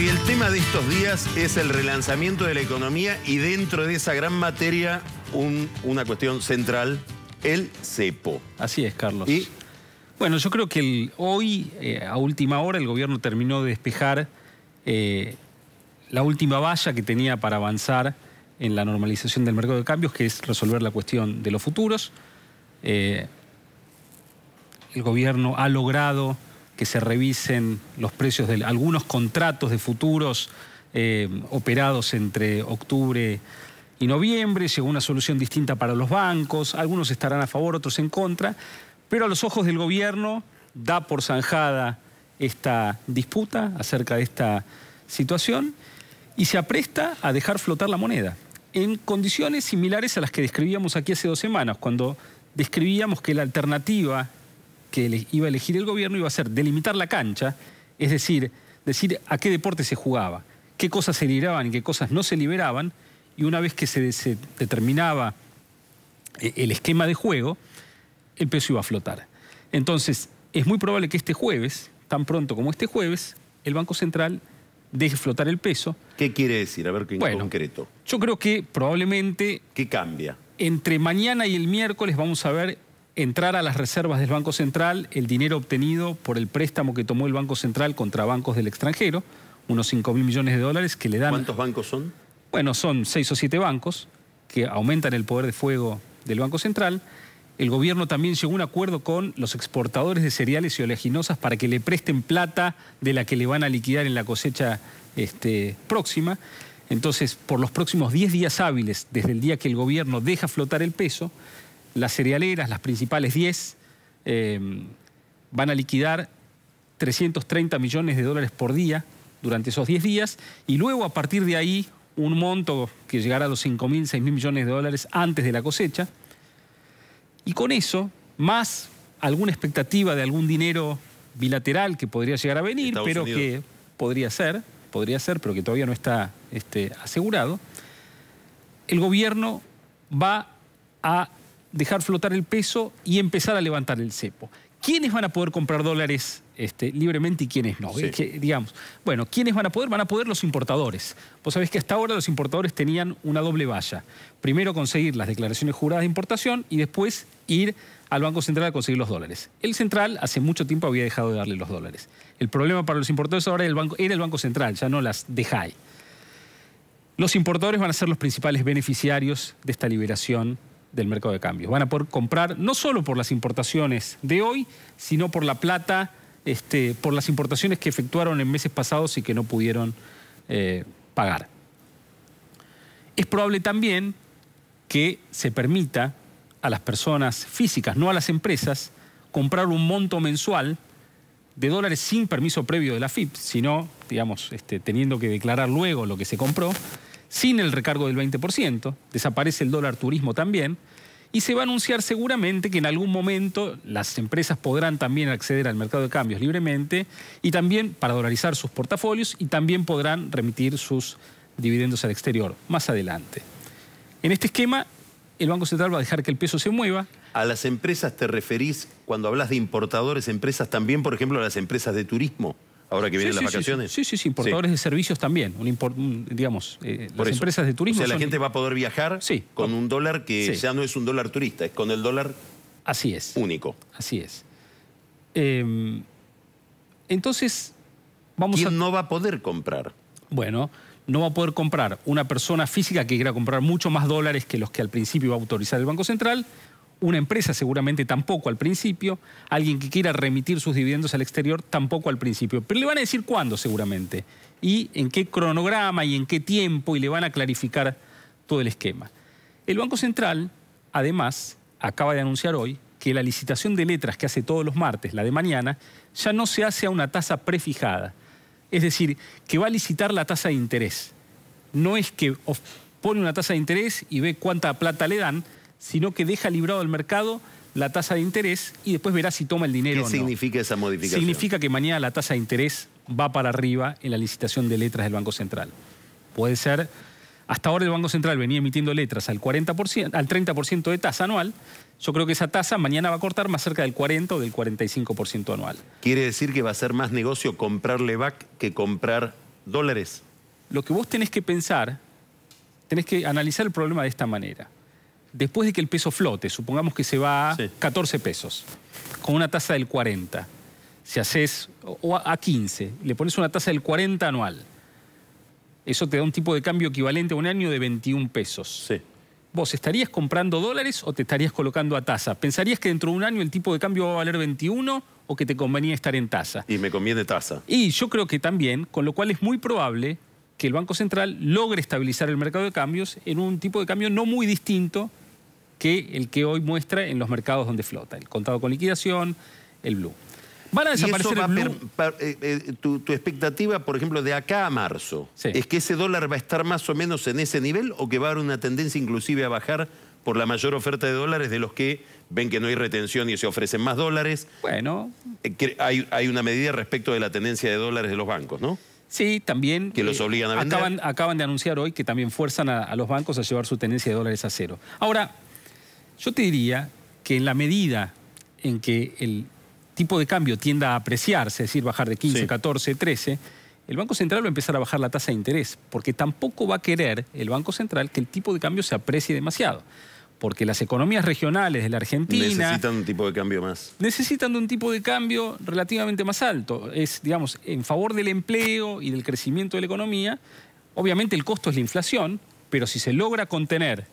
y el tema de estos días es el relanzamiento de la economía y dentro de esa gran materia una cuestión central, el cepo. Así es, Carlos. Bueno, yo creo que hoy, eh, a última hora, el gobierno terminó de despejar eh, la última valla que tenía para avanzar en la normalización del mercado de cambios, que es resolver la cuestión de los futuros. Eh, el gobierno ha logrado que se revisen los precios de algunos contratos de futuros eh, operados entre octubre y noviembre, llegó una solución distinta para los bancos, algunos estarán a favor, otros en contra, pero a los ojos del gobierno da por zanjada esta disputa acerca de esta situación y se apresta a dejar flotar la moneda en condiciones similares a las que describíamos aquí hace dos semanas, cuando describíamos que la alternativa que iba a elegir el gobierno iba a ser delimitar la cancha, es decir, decir a qué deporte se jugaba, qué cosas se liberaban y qué cosas no se liberaban, y una vez que se, determinaba eh, el esquema de juego, el peso iba a flotar. Entonces, es muy probable que este jueves, tan pronto como este jueves, el Banco Central deje flotar el peso. ¿Qué quiere decir? A ver, qué bueno, concreto. Yo creo que probablemente... ¿Qué cambia? Entre mañana y el miércoles vamos a ver entrar a las reservas del Banco Central el dinero obtenido por el préstamo que tomó el Banco Central contra bancos del extranjero, unos 5 mil millones de dólares que le dan... ¿Cuántos bancos son? Bueno, son seis o siete bancos que aumentan el poder de fuego del Banco Central. El gobierno también llegó a un acuerdo con los exportadores de cereales y oleaginosas para que le presten plata de la que le van a liquidar en la cosecha este, próxima. Entonces, por los próximos 10 días hábiles, desde el día que el gobierno deja flotar el peso, las cerealeras, las principales 10, eh, van a liquidar 330 millones de dólares por día durante esos 10 días y luego a partir de ahí un monto que llegará a los 5.000, 6.000 millones de dólares antes de la cosecha. Y con eso, más alguna expectativa de algún dinero bilateral que podría llegar a venir, pero que podría ser, podría ser, pero que todavía no está este, asegurado, el gobierno va a dejar flotar el peso y empezar a levantar el cepo. ¿Quiénes van a poder comprar dólares este, libremente y quiénes no? que, digamos, bueno, ¿quiénes van a poder? Van a poder los importadores. Vos sabés que hasta ahora los importadores tenían una doble valla. Primero conseguir las declaraciones juradas de importación y después ir al Banco Central a conseguir los dólares. El Central hace mucho tiempo había dejado de darle los dólares. El problema para los importadores ahora era el Banco, Central, ya no las dejáis. Los importadores van a ser los principales beneficiarios de esta liberación del mercado de cambios. Van a poder comprar no solo por las importaciones de hoy, sino por la plata, este, por las importaciones que efectuaron en meses pasados y que no pudieron eh, pagar. Es probable también que se permita a las personas físicas, no a las empresas, comprar un monto mensual de dólares sin permiso previo de la FIP, sino, digamos, este, teniendo que declarar luego lo que se compró, sin el recargo del 20%, desaparece el dólar turismo también, y se va a anunciar seguramente que en algún momento las empresas podrán también acceder al mercado de cambios libremente y también para dolarizar sus portafolios y también podrán remitir sus dividendos al exterior más adelante. En este esquema, el Banco Central va a dejar que el peso se mueva. ¿A las empresas te referís cuando hablas de importadores, empresas también, por ejemplo, a las empresas de turismo? Ahora que vienen las vacaciones. Sí, sí, sí, importadores de servicios también. digamos, eh, las empresas de turismo. O sea, la gente va a poder viajar con un dólar que ya no es un dólar turista, es con el dólar Así es. único. Así es. Em, entonces, vamos ¿Quién no va a poder comprar? Bueno, no va a poder comprar una persona física que quiera comprar mucho más dólares que los que al principio va a autorizar el Banco Central una empresa seguramente tampoco al principio, alguien que quiera remitir sus dividendos al exterior tampoco al principio, pero le van a decir cuándo seguramente y en qué cronograma y en qué tiempo y le van a clarificar todo el esquema. El Banco Central, además, acaba de anunciar hoy que la licitación de letras que hace todos los martes, la de mañana, ya no se hace a una tasa prefijada. Es decir, que va a licitar la tasa de interés. No es que pone una tasa de interés y ve cuánta plata le dan, sino que deja librado al mercado la tasa de interés y después verá si toma el dinero. ¿Qué significa esa modificación? Significa que mañana la tasa de interés va para arriba en la licitación de letras del Banco Central. Puede ser, hasta ahora el Banco Central venía emitiendo letras al 40%, 30% de tasa anual. Yo creo que esa tasa mañana va a cortar más cerca del 40 o del 45% anual. ¿Quiere decir que va a ser más negocio comprarle back que comprar dólares? Lo que vos tenés que pensar, tenés que analizar el problema de esta manera después de que el peso flote, supongamos que se va a 14 pesos, con una tasa del 40, si haces, o a 15, le pones una tasa del 40 anual, eso te da un tipo de cambio equivalente a un año de 21 pesos. ¿Vos estarías comprando dólares o te estarías colocando a tasa? ¿Pensarías que dentro de un año el tipo de cambio va a valer 21 o que te convenía estar en tasa? Y me conviene tasa. Y yo creo que también, con lo cual es muy probable que el Banco Central logre estabilizar el mercado de cambios en un tipo de cambio no muy distinto que el que hoy muestra en los mercados donde flota, el contado con liquidación, el blue. Van a desaparecer el blue? Eh, eh, tu, expectativa, por ejemplo, de acá a marzo, ¿es que ese dólar va a estar más o menos en ese nivel o que va a haber una tendencia inclusive a bajar por la mayor oferta de dólares de los que ven que no hay retención y se ofrecen más dólares? Bueno. Eh, hay, hay una medida respecto de la tendencia de dólares de los bancos, ¿no? Sí, también. Que los eh, obligan a Acaban, de anunciar hoy que también fuerzan a, los bancos a llevar su tenencia de dólares a cero. Ahora, yo te diría que en la medida en que el tipo de cambio tienda a apreciarse, es decir, bajar de 15, 14, 13, el Banco Central va a empezar a bajar la tasa de interés, porque tampoco va a querer el Banco Central que el tipo de cambio se aprecie demasiado porque las economías regionales de la Argentina... Necesitan un tipo de cambio más. Necesitan de un tipo de cambio relativamente más alto. Es, digamos, en favor del empleo y del crecimiento de la economía. Obviamente el costo es la inflación, pero si se logra contener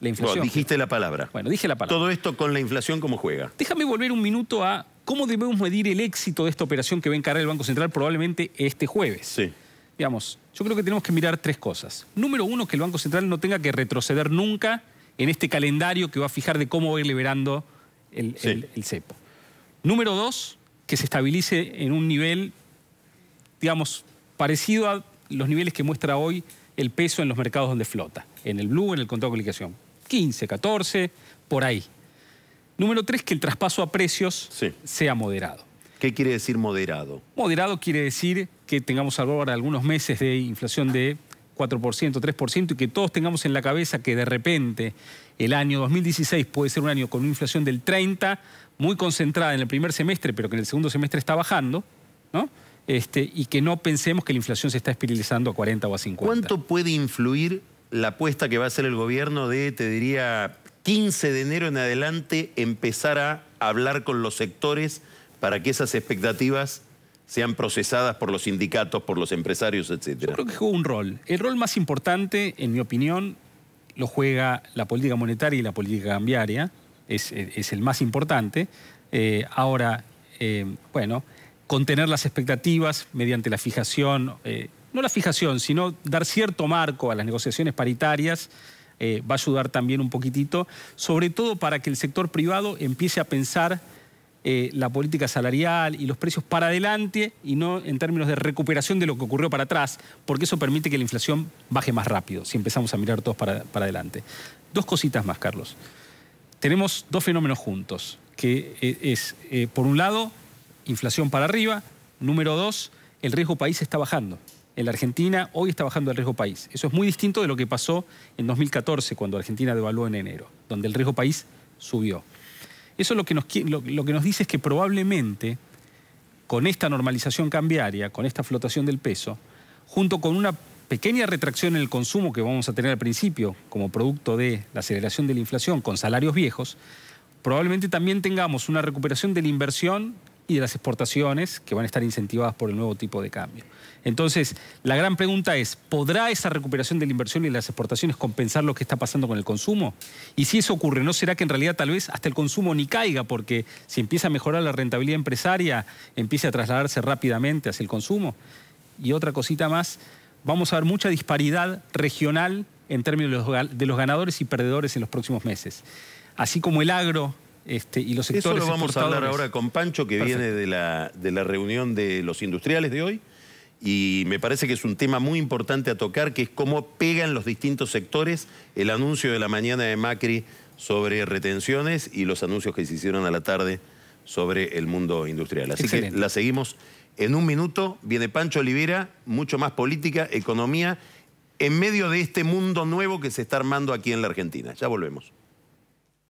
la inflación... dijiste la palabra. Bueno, dije la palabra. Todo esto con la inflación, ¿cómo juega? Déjame volver un minuto a cómo debemos medir el éxito de esta operación que va a encarar el Banco Central probablemente este jueves. Sí digamos, yo creo que tenemos que mirar tres cosas. Número uno, que el Banco Central no tenga que retroceder nunca en este calendario que va a fijar de cómo va a ir liberando el, cepo. Número dos, que se estabilice en un nivel, digamos, parecido a los niveles que muestra hoy el peso en los mercados donde flota, en el blue, en el contrato de aplicación. 15, 14, por ahí. Número tres, que el traspaso a precios sea moderado. ¿Qué quiere decir moderado? Moderado quiere decir que tengamos ahora algunos meses de inflación de 4%, 3%, y que todos tengamos en la cabeza que de repente el año 2016 puede ser un año con una inflación del 30, muy concentrada en el primer semestre, pero que en el segundo semestre está bajando, ¿no? Este, y que no pensemos que la inflación se está espiralizando a 40 o a 50. ¿Cuánto puede influir la apuesta que va a hacer el gobierno de, te diría, 15 de enero en adelante, empezar a hablar con los sectores para que esas expectativas sean procesadas por los sindicatos, por los empresarios, etcétera? Yo creo que juega un rol. El rol más importante, en mi opinión, lo juega la política monetaria y la política cambiaria. Es, el más importante. Eh, ahora, eh, bueno, contener las expectativas mediante la fijación, eh, no la fijación, sino dar cierto marco a las negociaciones paritarias, va a ayudar también un poquitito, sobre todo para que el sector privado empiece a pensar eh, la política salarial y los precios para adelante y no en términos de recuperación de lo que ocurrió para atrás, porque eso permite que la inflación baje más rápido si empezamos a mirar todos para, adelante. Dos cositas más, Carlos. Tenemos dos fenómenos juntos, que eh, es, eh, por un lado, inflación para arriba, número dos, el riesgo país está bajando. En la Argentina hoy está bajando el riesgo país. Eso es muy distinto de lo que pasó en 2014, cuando Argentina devaluó en enero, donde el riesgo país subió. Eso lo que, nos, que nos dice es que probablemente con esta normalización cambiaria, con esta flotación del peso, junto con una pequeña retracción en el consumo que vamos a tener al principio como producto de la aceleración de la inflación con salarios viejos, probablemente también tengamos una recuperación de la inversión y de las exportaciones que van a estar incentivadas por el nuevo tipo de cambio. Entonces, la gran pregunta es, ¿podrá esa recuperación de la inversión y las exportaciones compensar lo que está pasando con el consumo? Y si eso ocurre, ¿no será que en realidad tal vez hasta el consumo ni caiga? Porque si empieza a mejorar la rentabilidad empresaria, empieza a trasladarse rápidamente hacia el consumo. Y otra cosita más, vamos a ver mucha disparidad regional en términos de los ganadores y perdedores en los próximos meses. Así como el agro este, los Eso lo vamos a hablar ahora con Pancho, que viene de la, de la reunión de los industriales de hoy. Y me parece que es un tema muy importante a tocar, que es cómo pegan los distintos sectores el anuncio de la mañana de Macri sobre retenciones y los anuncios que se hicieron a la tarde sobre el mundo industrial. Así que la seguimos en un minuto. Viene Pancho Olivera, mucho más política, economía, en medio de este mundo nuevo que se está armando aquí en la Argentina. Ya volvemos.